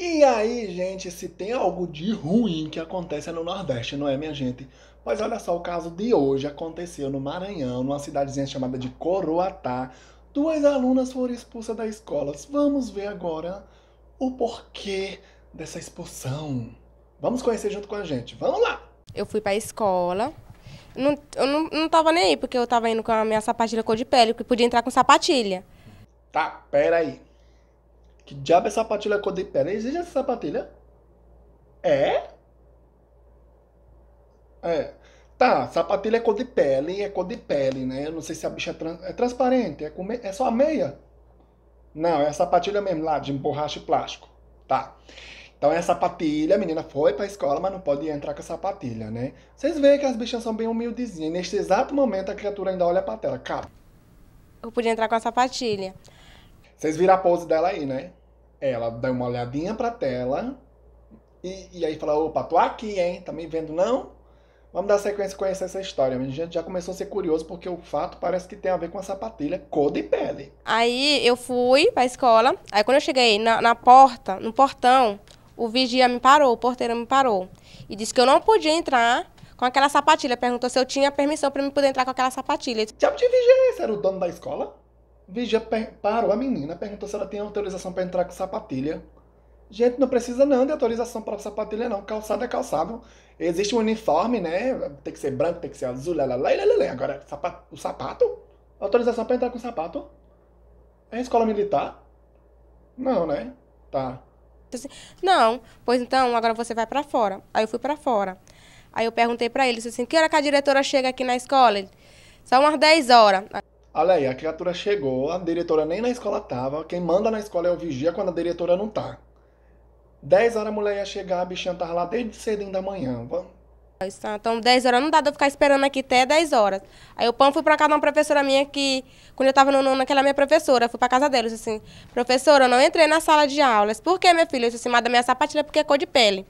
E aí, gente, se tem algo de ruim que acontece no Nordeste, não é, minha gente? Pois olha só, o caso de hoje aconteceu no Maranhão, numa cidadezinha chamada de Coroatá. Duas alunas foram expulsas da escola. Vamos ver agora o porquê dessa expulsão. Vamos conhecer junto com a gente. Vamos lá! Eu fui para a escola. Não, eu não, não tava nem aí, porque eu tava indo com a minha sapatilha cor de pele, porque podia entrar com sapatilha. Tá, peraí. Que diabo é sapatilha cor de pele? Existe essa sapatilha? É? É. Tá, sapatilha é cor de pele, é cor de pele, né? Eu não sei se a bicha é, trans, é transparente, é, me, é, só a meia. Não, é a sapatilha mesmo lá, de borracha e plástico. Tá. Então é a sapatilha, a menina foi pra escola, mas não pode entrar com a sapatilha, né? Vocês veem que as bichas são bem humildezinhas. Neste exato momento a criatura ainda olha pra tela. Cara. Eu podia entrar com a sapatilha. Vocês viram a pose dela aí, né? Ela dá uma olhadinha pra tela e, e aí fala, opa, tô aqui, hein? Tá me vendo, não? Vamos dar sequência e conhecer essa história. A gente já começou a ser curioso porque o fato parece que tem a ver com a sapatilha cor de pele. Aí eu fui pra escola, aí quando eu cheguei na, na porta, no portão, o vigia me parou, o porteiro me parou. E disse que eu não podia entrar com aquela sapatilha. Perguntou se eu tinha permissão para me poder entrar com aquela sapatilha. Diabo de vigia, você era o dono da escola? Vigia parou a menina, perguntou se ela tem autorização para entrar com sapatilha. Gente, não precisa não de autorização para sapatilha, não. Calçado é calçado. Existe um uniforme, né? Tem que ser branco, tem que ser azul, lá, lá, lá, lá, lá. Agora, o sapato? Autorização para entrar com sapato? É escola militar? Não, né? Tá. Então, assim, não, pois então, agora você vai para fora. Aí eu fui para fora. Aí eu perguntei para ele, assim, que hora que a diretora chega aqui na escola? são umas 10 horas. Olha aí, a criatura chegou, a diretora nem na escola tava, quem manda na escola é o vigia quando a diretora não tá. 10 horas a mulher ia chegar, a bichinha tava lá desde cedinho da manhã. Então, 10 horas não dá de eu ficar esperando aqui até 10 horas. Aí o pão fui pra casa de uma professora minha que, quando eu tava no nono, aquela minha professora, fui pra casa disse assim, professora, eu não entrei na sala de aulas. Por que, minha filha? Eu disse assim, manda da minha sapatilha é porque é cor de pele.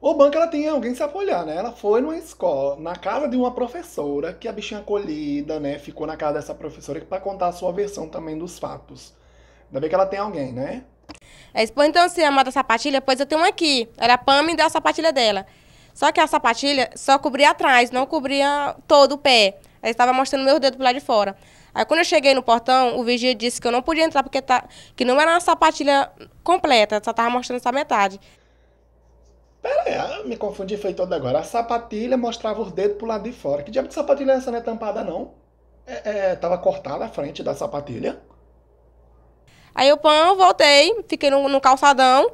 O banco ela tinha alguém se apoiar, né? Ela foi numa escola, na casa de uma professora, que a bichinha acolhida, né? Ficou na casa dessa professora para contar a sua versão também dos fatos. Ainda bem que ela tem alguém, né? É, então se assim, da sapatilha, pois eu tenho aqui. Era a Pam e deu a sapatilha dela. Só que a sapatilha só cobria atrás, não cobria todo o pé. Ela estava mostrando meu dedo pro lado de fora. Aí quando eu cheguei no portão, o vigia disse que eu não podia entrar porque tá, que não era uma sapatilha completa, só estava mostrando essa metade. Pera aí, ah, me confundi foi todo agora. A sapatilha mostrava os dedos pro lado de fora. Que diabo de sapatilha é essa? Não é tampada, não. É, é, tava cortada a frente da sapatilha. Aí eu pão, voltei, fiquei no, no, calçadão.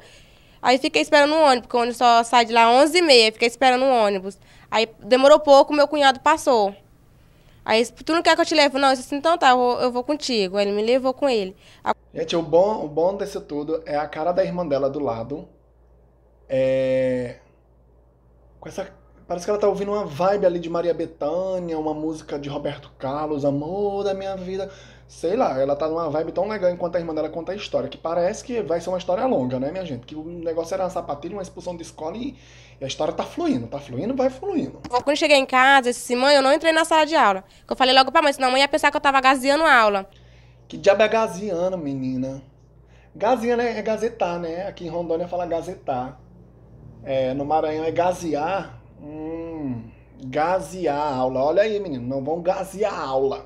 Aí fiquei esperando o ônibus, porque o ônibus só sai de lá 11h30. Fiquei esperando o ônibus. Aí demorou pouco, meu cunhado passou. Aí tu não quer que eu te leve? Não, eu disse, assim, então tá, eu vou, eu vou contigo. Aí ele me levou com ele. A... Gente, o bom, o bom disso tudo é a cara da irmã dela do lado é... Com essa... Parece que ela tá ouvindo uma vibe ali de Maria Bethânia, uma música de Roberto Carlos, Amor da Minha Vida. Sei lá, ela tá numa vibe tão legal enquanto a irmã dela conta a história, que parece que vai ser uma história longa, né, minha gente? Que o negócio era uma sapatilha, uma expulsão de escola e, e a história tá fluindo, tá fluindo, vai fluindo. Quando eu cheguei em casa, eu disse, assim, mãe, eu não entrei na sala de aula. Eu falei logo pra mãe, senão a mãe ia pensar que eu tava gazeando a aula. Que diabo é gazeando, menina? Gazinha é, é gazetar, né? Aqui em Rondônia fala gazetar. É, no Maranhão é gasear. Hum, gasear a aula. Olha aí, menino, não vão gasear a aula.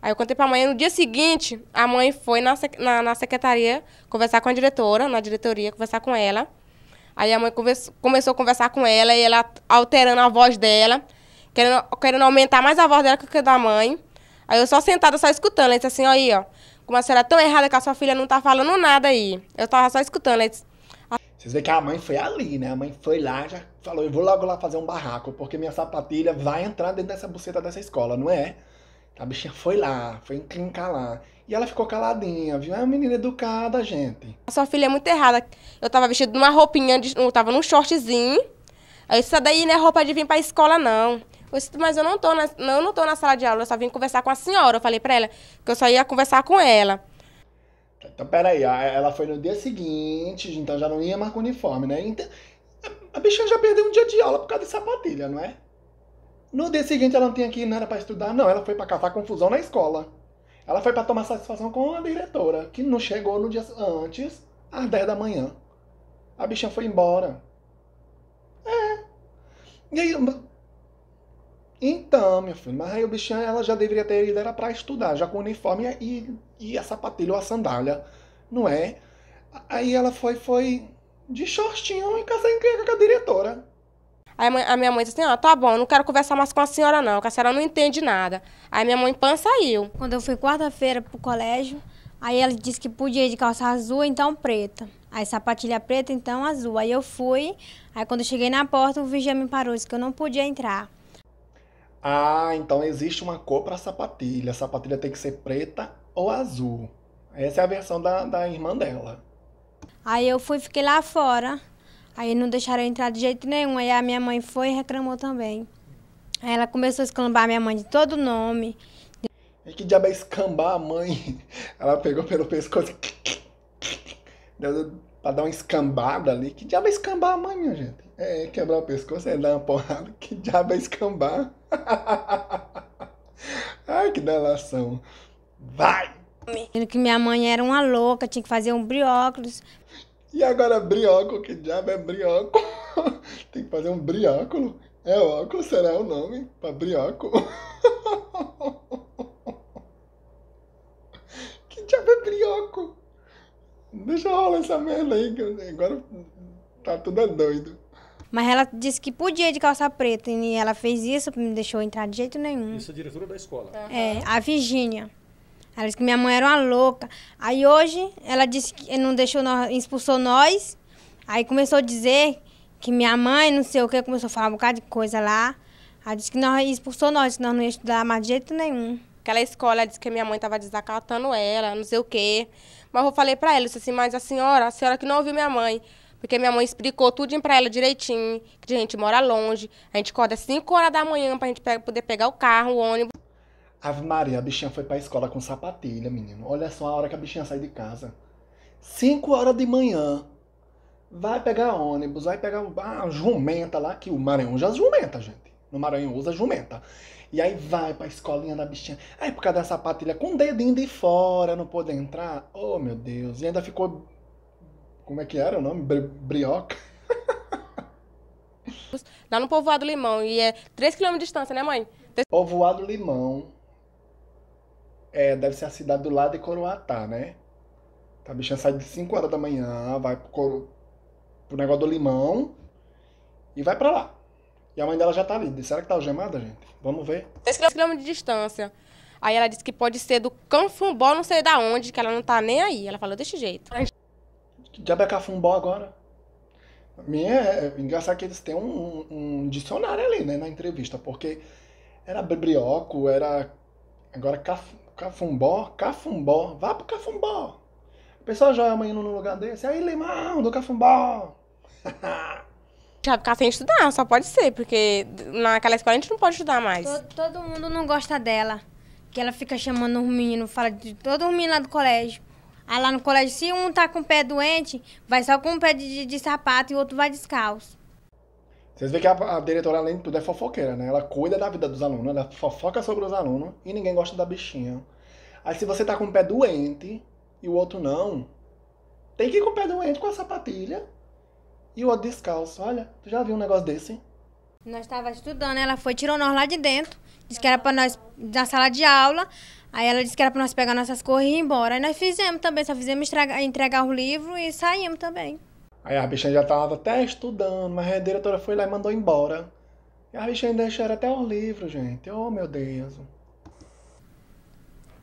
Aí eu contei pra mãe. No dia seguinte, a mãe foi na, na, na secretaria conversar com a diretora, na diretoria, conversar com ela. Aí a mãe conversa, começou a conversar com ela e ela alterando a voz dela, querendo, querendo aumentar mais a voz dela que a da mãe. Aí eu só sentada, só escutando. Ela disse assim: aí, ó, como a senhora é tão errada que a sua filha não tá falando nada aí. Eu tava só escutando. Ela disse, vocês veem que a mãe foi ali, né? A mãe foi lá já falou: eu vou logo lá fazer um barraco, porque minha sapatilha vai entrar dentro dessa buceta dessa escola, não é? A bichinha foi lá, foi encrincar lá. E ela ficou caladinha, viu? É uma menina educada, gente. A sua filha é muito errada. Eu tava vestida numa roupinha, de, eu tava num shortzinho. Aí isso daí não é roupa de vir pra escola, não. Eu disse, mas eu não tô, na, não, eu não tô na sala de aula, eu só vim conversar com a senhora. Eu falei pra ela que eu só ia conversar com ela. Então, peraí, ela foi no dia seguinte, então já não ia mais com uniforme, né? Então, a bichinha já perdeu um dia de aula por causa de sapatilha, não é? No dia seguinte ela não tinha que ir, não era pra estudar, não. Ela foi para causar confusão na escola. Ela foi para tomar satisfação com a diretora, que não chegou no dia antes, às 10 da manhã. A bichinha foi embora. É. E aí, então, meu filho, mas aí o bichinho ela já deveria ter ido era para estudar, já com o uniforme e, e a sapatilha ou a sandália, não é? Aí ela foi, foi de shortinho e casar com a diretora. Aí a minha mãe disse assim, ó, oh, tá bom, não quero conversar mais com a senhora não, que a senhora não entende nada. Aí minha mãe pan saiu. Quando eu fui quarta-feira pro colégio, aí ela disse que podia ir de calça azul, então preta. Aí sapatilha preta, então azul. Aí eu fui, aí quando eu cheguei na porta, o vigia me parou, disse que eu não podia entrar. Ah, então existe uma cor para sapatilha. A sapatilha tem que ser preta ou azul. Essa é a versão da, da irmã dela. Aí eu fui, fiquei lá fora. Aí não deixaram eu entrar de jeito nenhum. Aí a minha mãe foi e reclamou também. Aí ela começou a escambar a minha mãe de todo nome. E que diabo é escambar a mãe? Ela pegou pelo pescoço. pra dar uma escambada ali. Que diabo é escambar a mãe, minha gente? É quebrar o pescoço, é dar uma porrada. Que diabo é escambar? Ai, que delação. Vai! Que minha mãe era uma louca, tinha que fazer um brióculos. E agora brióculo, que diabo é brióculo? Tem que fazer um brióculo? É óculos, será o nome? Pra brióculo? que diabo é brióculo? Deixa rolar essa merda aí, que agora tá tudo é doido. Mas ela disse que podia de calça preta e ela fez isso, não deixou entrar de jeito nenhum. Isso é a diretora da escola. Uhum. É, a Virgínia. Ela disse que minha mãe era uma louca. Aí hoje ela disse que não deixou nós, expulsou nós. Aí começou a dizer que minha mãe, não sei o que, começou a falar um bocado de coisa lá. Ela disse que nós expulsou nós, que nós não ia estudar mais de jeito nenhum. Aquela escola disse que minha mãe estava desacatando ela, não sei o quê. Mas eu falei para ela, eu disse assim, mas a senhora, a senhora que não ouviu minha mãe, porque minha mãe explicou tudo para ela direitinho, que a gente mora longe, a gente acorda 5 horas da manhã para a gente poder pegar o carro, o ônibus. Ave Maria, a bichinha foi pra escola com sapatilha, menino. Olha só a hora que a bichinha sai de casa. 5 horas de manhã. Vai pegar ônibus, vai pegar a ah, jumenta lá, que o Maranhão já jumenta, gente no Maranhão usa jumenta. E aí vai pra escolinha da bichinha. Aí por causa da sapatilha com o dedinho de fora, não pôde entrar. Oh, meu Deus. E ainda ficou. Como é que era o nome? brioca. Lá no povoado Limão. E é 3 km de distância, né, mãe? Povoado Limão. É, deve ser a cidade do lado de Coroatá, né? a bichinha sai de 5 horas da manhã, vai pro, coro... pro negócio do limão e vai pra lá. E a mãe dela já tá ali. Será que tá algemada, gente? Vamos ver. 3 km de distância. Aí ela disse que pode ser do Canfumbó, não sei da onde, que ela não tá nem aí. Ela falou desse jeito. já diabo é Cafumbó agora? Minha, é, é engraçado que eles têm um, um, um, dicionário ali, né, na entrevista, porque era brioco, era. Agora caf, cafumbó, cafumbó, vá pro cafumbó. O pessoal é amanhã num lugar desse, aí limão do cafumbó. Já ficar sem estudar, só pode ser, porque naquela escola a gente não pode estudar mais. Todo, todo mundo não gosta dela. Que ela fica chamando os meninos, fala de todo mundo menino lá do colégio. Aí lá no colégio, se um tá com o pé doente, vai só com o pé de, de, de sapato e o outro vai descalço. Vocês veem que a, a, diretora, além de tudo, é fofoqueira, né? Ela cuida da vida dos alunos, ela fofoca sobre os alunos e ninguém gosta da bichinha. Aí se você tá com o pé doente e o outro não, tem que ir com o pé doente com a sapatilha e o outro descalço. Olha, tu já viu um negócio desse, hein? Nós estava estudando, ela foi, tirou nós lá de dentro. Disse que era para nós, da sala de aula. Aí ela disse que era para nós pegar nossas coisas e ir embora. Aí nós fizemos também, só fizemos entregar, entregar o livro e saímos também. Aí a bichinha já estava até estudando, mas a diretora foi lá e mandou embora. E a bichinha deixou até o livro, gente. Oh, meu Deus.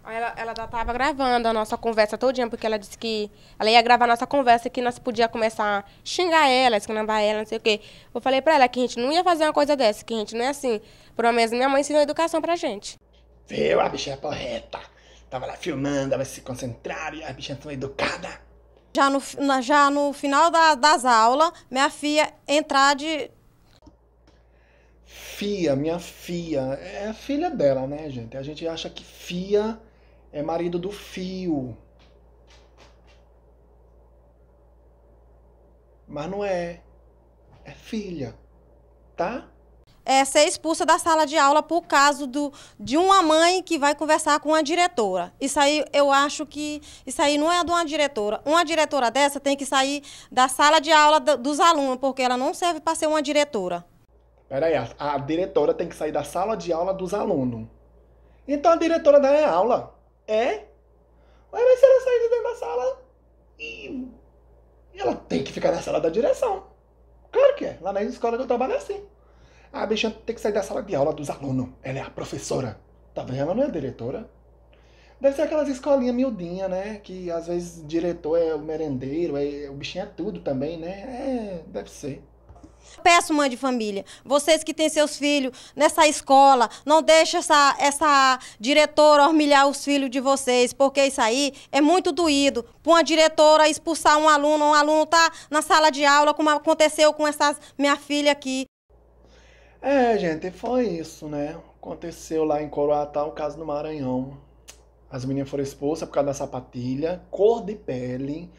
Ela, ela já estava gravando a nossa conversa dia porque ela disse que ela ia gravar a nossa conversa, que nós podia começar a xingar ela, esclambar ela, não sei o quê. Eu falei para ela que a gente não ia fazer uma coisa dessa, que a gente não é assim. Pelo menos minha mãe ensinou educação pra gente. Viu, a bicha é porreta. Tava lá filmando, ela se concentrar e a bicha foi educada. Já no, já no final da, das aulas, minha filha entrar de... Fia, minha filha, é a filha dela, né, gente? A gente acha que fia é marido do fio. Mas não é. É filha. Tá? É ser expulsa da sala de aula por causa do, de uma mãe que vai conversar com a diretora. Isso aí eu acho que isso aí não é de uma diretora. Uma diretora dessa tem que sair da sala de aula dos alunos, porque ela não serve para ser uma diretora. Peraí, a, a diretora tem que sair da sala de aula dos alunos. Então a diretora dá aula. É? Ué, mas se ela sair de dentro da sala e. Ela tem que ficar na sala da direção. Claro que é. Lá na escola que eu trabalho é assim. A ah, bicha tem que sair da sala de aula dos alunos. Ela é a professora. Tá vendo? ela não é a diretora. Deve ser aquelas escolinhas miudinhas, né? Que às vezes diretor é o merendeiro, é, o bichinho é tudo também, né? É, deve ser. Peço, mãe de família, vocês que têm seus filhos nessa escola, não deixe essa, essa diretora hormilhar os filhos de vocês, porque isso aí é muito doído. Para uma diretora expulsar um aluno, um aluno tá na sala de aula, como aconteceu com essa minha filha aqui. É, gente, foi isso, né? Aconteceu lá em Coroatá o caso no Maranhão. As meninas foram expulsas por causa da sapatilha, cor de pele,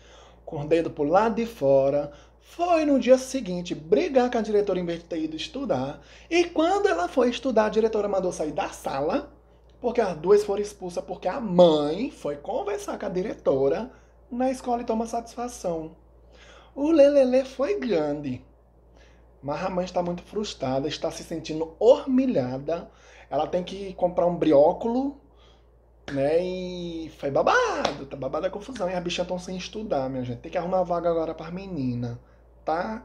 com o dedo por lá de fora, foi no dia seguinte brigar com a diretora em vez de ter ido estudar. E quando ela foi estudar, a diretora mandou sair da sala, porque as duas foram expulsas porque a mãe foi conversar com a diretora na escola e toma satisfação. O lelele foi grande. Mas a mãe está muito frustrada, está se sentindo hormilhada. Ela tem que comprar um brióculo, né? E foi babado, tá babada a confusão. E as bichas estão sem estudar, minha gente. Tem que arrumar vaga agora para menina tá?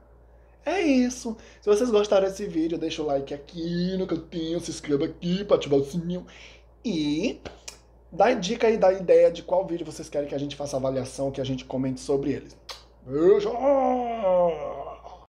É isso. Se vocês gostaram desse vídeo, deixa o like aqui no cantinho, se inscreva aqui para ativar o sininho. E dá dica e dá ideia de qual vídeo vocês querem que a gente faça avaliação, que a gente comente sobre eles. Beijo!